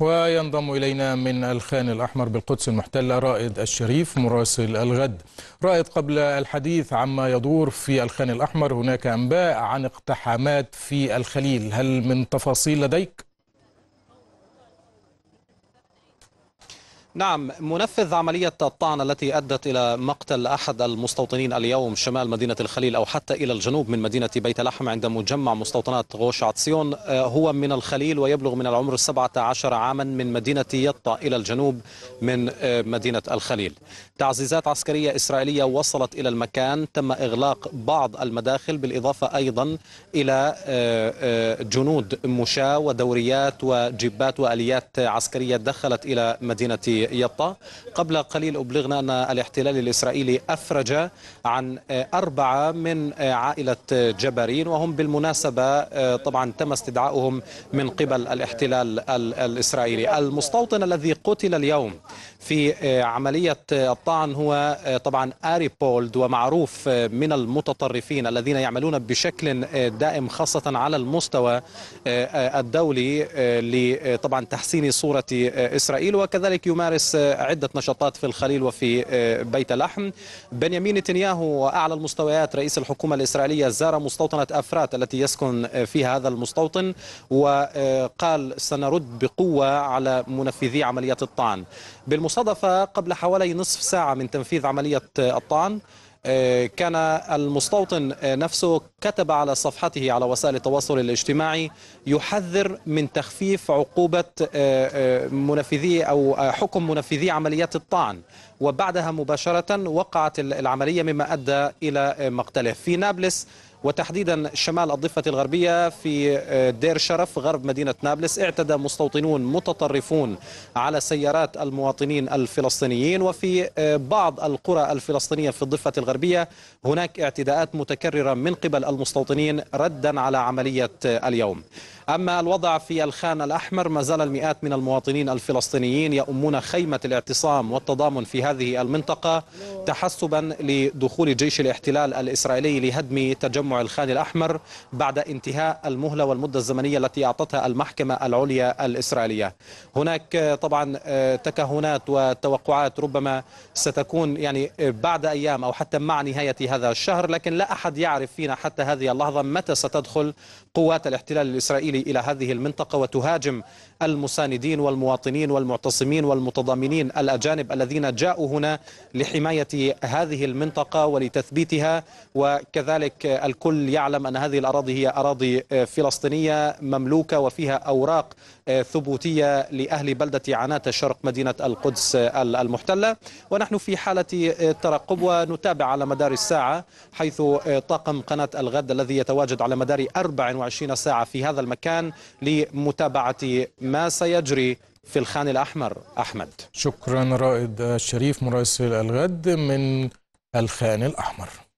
وينضم إلينا من الخان الأحمر بالقدس المحتلة رائد الشريف مراسل الغد رائد قبل الحديث عما يدور في الخان الأحمر هناك أنباء عن اقتحامات في الخليل هل من تفاصيل لديك؟ نعم منفذ عملية الطعن التي أدت إلى مقتل أحد المستوطنين اليوم شمال مدينة الخليل أو حتى إلى الجنوب من مدينة بيت لحم عند مجمع مستوطنات غوش عطسيون آه، هو من الخليل ويبلغ من العمر 17 عاما من مدينة يطا إلى الجنوب من آه، مدينة الخليل تعزيزات عسكرية إسرائيلية وصلت إلى المكان تم إغلاق بعض المداخل بالإضافة أيضا إلى آه، جنود مشاة ودوريات وجبات وأليات عسكرية دخلت إلى مدينة يطا قبل قليل أبلغنا أن الاحتلال الإسرائيلي أفرج عن أربعة من عائلة جبرين وهم بالمناسبة آه، طبعا تم استدعائهم من قبل الاحتلال الإسرائيلي المستوطن الذي قتل اليوم في آه، عملية الطعن هو آه، طبعا آري بولد ومعروف من المتطرفين الذين يعملون بشكل دائم خاصة على المستوى الدولي لطبعا تحسين صورة إسرائيل وكذلك يمارس يمارس آه، عدة نشاطات في الخليل وفي آه، بيت لحم بنيامين نتنياهو وأعلى المستويات رئيس الحكومة الإسرائيلية زار مستوطنة أفرات التي يسكن آه، فيها هذا المستوطن وقال سنرد بقوة على منفذي عملية الطعن بالمصادفة قبل حوالي نصف ساعة من تنفيذ عملية الطعن آه، كان المستوطن آه، نفسه كتب على صفحته على وسائل التواصل الاجتماعي يحذر من تخفيف عقوبة آه، منفذي أو حكم منفذي عمليات الطعن وبعدها مباشرة وقعت العملية مما أدى إلى مقتله في نابلس وتحديدا شمال الضفة الغربية في آه، دير شرف غرب مدينة نابلس اعتدى مستوطنون متطرفون على سيارات المواطنين الفلسطينيين وفي آه، بعض القرى الفلسطينية في الضفة الغربية هناك اعتداءات متكررة من قبل المستوطنين ردا على عملية آه، اليوم أما الوضع في الخان الأحمر ما زال المئات من المواطنين الفلسطينيين يؤمون خيمة الاعتصام والتضامن في هذه المنطقة تحسبا لدخول جيش الاحتلال الإسرائيلي لهدم تجمع تجمع الخان الأحمر بعد انتهاء المهلة والمدة الزمنية التي أعطتها المحكمة العليا الإسرائيلية هناك آه، طبعا آه، تكهنات وتوقعات ربما ستكون يعني آه، بعد أيام أو حتى مع نهاية هذا الشهر لكن لا أحد يعرف فينا حتى هذه اللحظة متى ستدخل قوات الاحتلال الإسرائيلي إلى هذه المنطقة وتهاجم المساندين والمواطنين والمعتصمين والمتضامنين الأجانب الذين جاءوا هنا لحماية هذه المنطقة ولتثبيتها وكذلك الكثير الكل يعلم أن هذه الأراضي هي أراضي آه، فلسطينية مملوكة وفيها أوراق آه، ثبوتية لأهل بلدة عنات شرق مدينة القدس آه، المحتلة ونحن في حالة ترقب ونتابع على مدار الساعة حيث طاقم قناة الغد الذي يتواجد على مدار 24 ساعة في هذا المكان لمتابعة ما سيجري في الخان الأحمر أحمد شكرا رائد الشريف مراسل الغد من الخان الأحمر